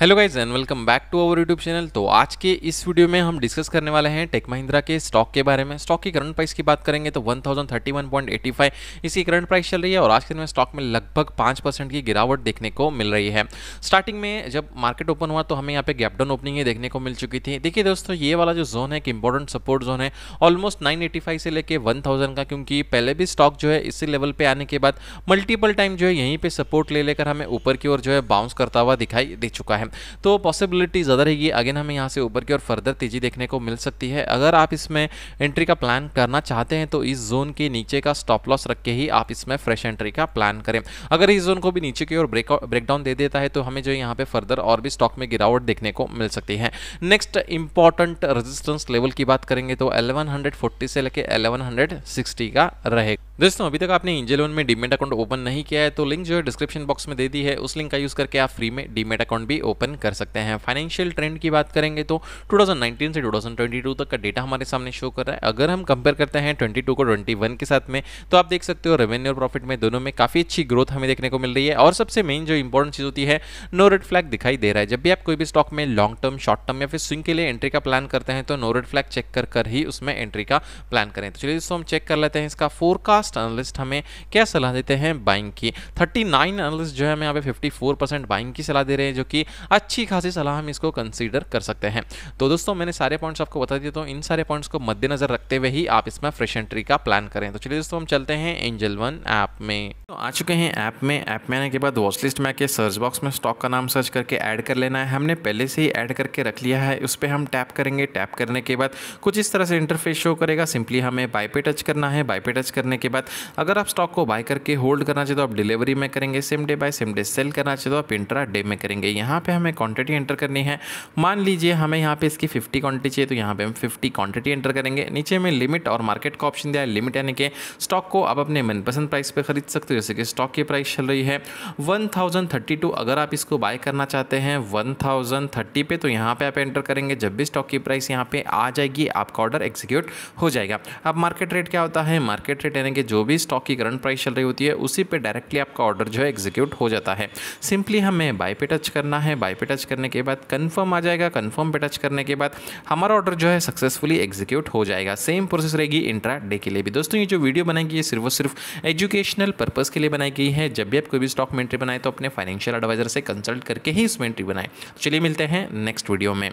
hello guys and welcome back to our YouTube channel तो आज के इस वीडियो में हम डिस्कस करने वाले हैं टेक महिंद्रा के स्टॉक के बारे में स्टॉक की करंट प्राइस की बात करेंगे तो 1031.85 इसकी करंट प्राइस चल रही है और आज के दिन में स्टॉक में लगभग पाँच परसेंट की गिरावट देखने को मिल रही है स्टार्टिंग में जब मार्केट ओपन हुआ तो हमें यहाँ पे गैपडाउन ओपनिंग देखने को मिल चुकी थी देखिए दोस्तों ये वाला जो जोन है एक इंपॉर्टेंट सपोर्ट जोन है ऑलमोस्ट नाइन से लेकर वन का क्योंकि पहले भी स्टॉक जो है इसी लेवल पर आने के बाद मल्टीपल टाइम जो है यहीं पर सपोर्ट ले लेकर हमें ऊपर की ओर जो है बाउंस करता हुआ दिखाई दे चुका है है तो पॉसिबिलिटी ज़्यादा रहेगी अगेन हमें यहाँ से ऊपर की और फर्दर तेज़ी देखने को मिल सकती है अगर आप इसमें एंट्री का प्लान करना चाहते हैं तो इस जोन के नीचे का स्टॉप लॉस रख के ही आप इसमें फ्रेश एंट्री का प्लान करें अगर इस जोन को भी नीचे की ओर ब्रेक ब्रेकडाउन दे देता है तो हमें जो यहाँ पर फर्दर और भी स्टॉक में गिरावट देखने को मिल सकती है नेक्स्ट इंपॉर्टेंट रेजिस्टेंस लेवल की बात करेंगे तो एलेवन से लेकर एलेवन का रहेगा दोस्तों अभी तक आपने लोन में डीमेट अकाउंट ओपन नहीं किया है तो लिंक जो है डिस्क्रिप्शन बॉक्स में दे दी है उस लिंक का यूज़ करके आप फ्री में डीमेट अकाउंट भी ओपन कर सकते हैं फाइनेंशियल ट्रेंड की बात करेंगे तो 2019 से 2022 तक का डेटा हमारे सामने शो कर रहा है अगर हम कंपेयर करते हैं ट्वेंटी को ट्वेंटी के साथ में तो आप देख सकते हो रेवेन्यू और प्रॉफिट में दोनों में काफ़ी अच्छी ग्रोथ हमें देखने को मिल रही है और सबसे मेन जो इंपॉर्टेंट चीज़ होती है नो रेड फ्लैग दिखाई दे रहा है जब भी आप कोई भी स्टॉक में लॉन्ग टर्म शॉर्ट टर्म या फिर स्विंग के लिए एंट्री का प्लान करते हैं तो नो रेड फ्लैग चेक कर ही उसमें एंट्री का प्लान करें तो चलिए दोस्तों हम चेक कर लेते हैं इसका फोरकास्ट लास्ट एनालिस्ट हमें क्या सलाह देते हैं बाइंग की थर्टी नाइन एनालिस्ट जो है हमें यहाँ पे फिफ्टी फोर परसेंट बाइंग की सलाह दे रहे हैं जो कि अच्छी खासी सलाह हम इसको कंसिडर कर सकते हैं तो दोस्तों मैंने सारे पॉइंट्स आपको बता दिए तो इन सारे पॉइंट्स को मद्देनजर रखते हुए ही आप इसमें फ्रेश एंट्री का प्लान करें तो चलिए दोस्तों हम चलते हैं एंजल वन ऐप में तो आ चुके हैं ऐप में ऐप में आने के बाद वॉच लिस्ट में आके सर्च बॉक्स में स्टॉक का नाम सर्च करके ऐड कर लेना है हमने पहले से ही ऐड करके रख लिया है उस पर हम टैप करेंगे टैप करने के बाद कुछ इस तरह से इंटरफेस शो करेगा सिंपली हमें बाई पे टच करना है बाई पे टच करने के बाद बाद अगर आप स्टॉक को बाय करके होल्ड करना चाहते तो आप डिलीवरी में करेंगे same day buy same day sell करना चाहते तो आप इंट्रा डे में करेंगे यहाँ पे हमें क्वांटिटी एंटर करनी है मान लीजिए हमें यहाँ पे इसकी 50 क्वांटिटी चाहिए तो यहाँ पे हम 50 क्वांटिटी एंटर करेंगे नीचे में लिमिट और मार्केट का ऑप्शन दिया है लिमिट यानी कि स्टॉक को आप अपने मनपसंद प्राइस पर खरीद सकते हो जैसे कि स्टॉक की प्राइस चल रही है 1032 अगर आप इसको बाय करना चाहते हैं 1030 पे तो यहाँ पे आप एंटर करेंगे जब भी स्टॉक की प्राइस यहाँ पे आ जाएगी आपका ऑर्डर एक्जीक्यूट हो जाएगा अब मार्केट रेट क्या होता है मार्केट रेट यानी कि जो भी स्टॉक की करंट प्राइस चल रही होती है उसी पर डायरेक्टली आपका ऑर्डर जो है एग्जीक्यूट हो जाता है सिंपली हमें बाय पे टच करना है बाय पे टच करने के बाद कन्फर्म आ जाएगा कन्फर्म पे टच करने के बाद हमारा ऑर्डर जो है सक्सेसफुली एग्जीक्यूट हो जाएगा सेम प्रोसेस रहेगी इंट्रा डे के लिए भी दोस्तों ये जो वीडियो बनाई गई है सिर्फ और सिर्फ एजुकेशनल पर्पज़ के लिए बनाई गई है जब भी आप कोई भी स्टॉक में एंट्री बनाए तो अपने फाइनेंशियल एडवाइजर से कंसल्ट करके ही उसमें एंट्री बनाए तो चलिए मिलते हैं नेक्स्ट वीडियो में